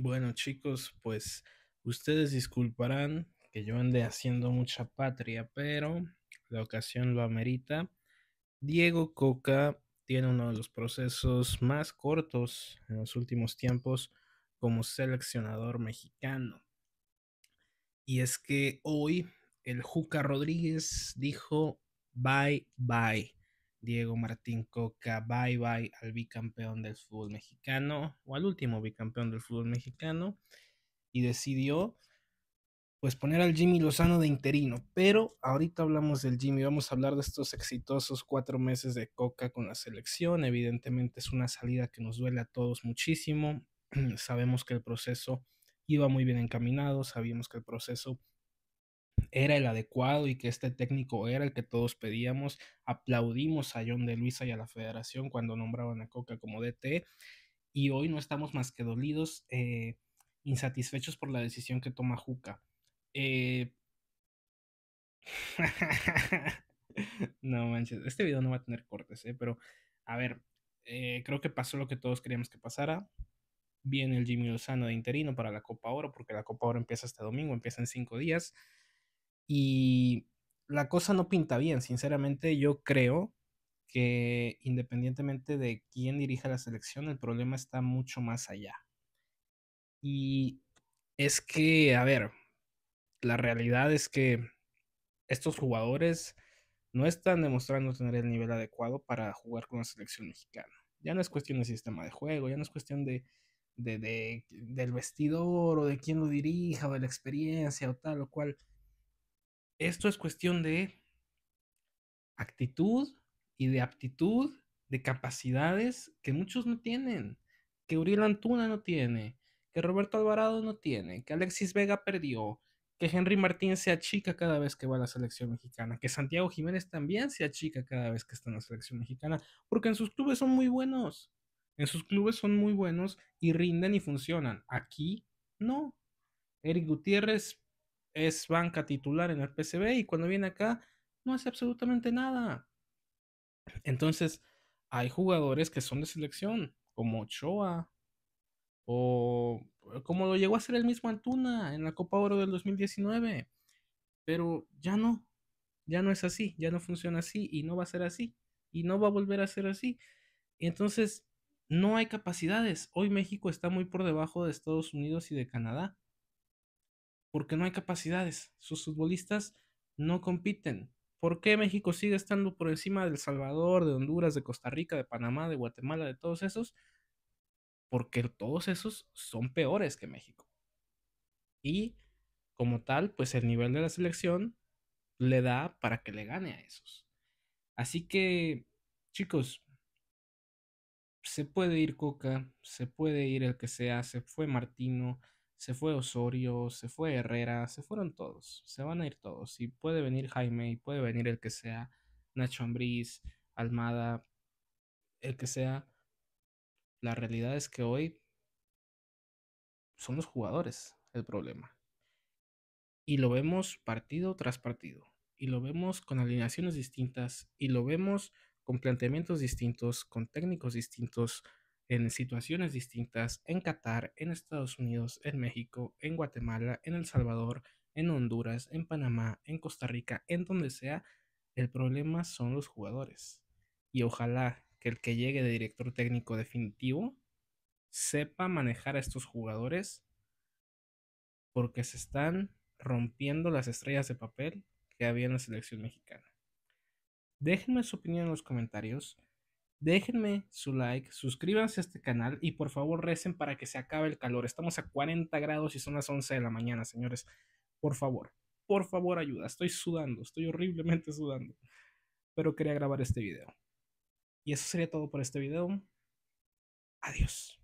Bueno, chicos, pues ustedes disculparán que yo ande haciendo mucha patria, pero la ocasión lo amerita. Diego Coca tiene uno de los procesos más cortos en los últimos tiempos como seleccionador mexicano. Y es que hoy el Juca Rodríguez dijo bye bye. Diego Martín Coca, bye bye al bicampeón del fútbol mexicano o al último bicampeón del fútbol mexicano y decidió pues poner al Jimmy Lozano de interino. Pero ahorita hablamos del Jimmy, vamos a hablar de estos exitosos cuatro meses de Coca con la selección. Evidentemente es una salida que nos duele a todos muchísimo. Sabemos que el proceso iba muy bien encaminado, sabíamos que el proceso era el adecuado y que este técnico era el que todos pedíamos. Aplaudimos a John de Luisa y a la federación cuando nombraban a Coca como DT y hoy no estamos más que dolidos, eh, insatisfechos por la decisión que toma Juca. Eh, no manches, este video no va a tener cortes, eh, pero a ver, creo que pasó lo que todos queríamos que pasara. Viene el Jimmy Lozano de interino para la Copa Oro, porque la Copa Oro empieza este domingo, empieza en cinco días. Y la cosa no pinta bien, sinceramente yo creo que independientemente de quién dirija la selección, el problema está mucho más allá. Y es que, a ver, la realidad es que estos jugadores no están demostrando tener el nivel adecuado para jugar con la selección mexicana. Ya no es cuestión de sistema de juego, ya no es cuestión de, de, del vestidor o de quién lo dirija o de la experiencia o tal o cual. Esto es cuestión de actitud y de aptitud, de capacidades que muchos no tienen, que Uriel Antuna no tiene, que Roberto Alvarado no tiene, que Alexis Vega perdió, que Henry Martín se achica cada vez que va a la selección mexicana, que Santiago Jiménez también se achica cada vez que está en la selección mexicana, porque en sus clubes son muy buenos, en sus clubes son muy buenos y rinden y funcionan. Aquí no. Eric Gutiérrez es banca titular en el PCB y cuando viene acá no hace absolutamente nada. Entonces, hay jugadores que son de selección, como Ochoa, o eh, como lo llegó a ser el mismo Antuna en la Copa Oro del 2019, pero ya no, ya no es así, ya no funciona así y no va a ser así y no va a volver a ser así. Entonces, no hay capacidades. Hoy México está muy por debajo de Estados Unidos y de Canadá porque no hay capacidades. Sus futbolistas no compiten. ¿Por qué México sigue estando por encima del Salvador, de Honduras, de Costa Rica, de Panamá, de Guatemala, de todos esos? Porque todos esos son peores que México. Y como tal, pues el nivel de la selección le da para que le gane a esos. Así que, chicos, se puede ir Coca, se puede ir el que sea, se fue Martino, se fue Osorio, se fue Herrera, se fueron todos, se van a ir todos. Y puede venir Jaime, puede venir el que sea, Nacho Ambriz, Almada, el que sea. La realidad es que hoy son los jugadores el problema. Y lo vemos partido tras partido. Y lo vemos con alineaciones distintas. Y lo vemos con planteamientos distintos, con técnicos distintos, en situaciones distintas en Qatar, en Estados Unidos, en México, en Guatemala, en El Salvador, en Honduras, en Panamá, en Costa Rica, en donde sea, el problema son los jugadores. Y ojalá que el que llegue de director técnico definitivo sepa manejar a estos jugadores porque se están rompiendo las estrellas de papel que había en la selección mexicana. Déjenme su opinión en los comentarios. Déjenme su like, suscríbanse a este canal y por favor recen para que se acabe el calor. Estamos a 40 grados y son las 11 de la mañana, señores. Por favor, por favor ayuda. Estoy sudando, estoy horriblemente sudando. Pero quería grabar este video. Y eso sería todo por este video. Adiós.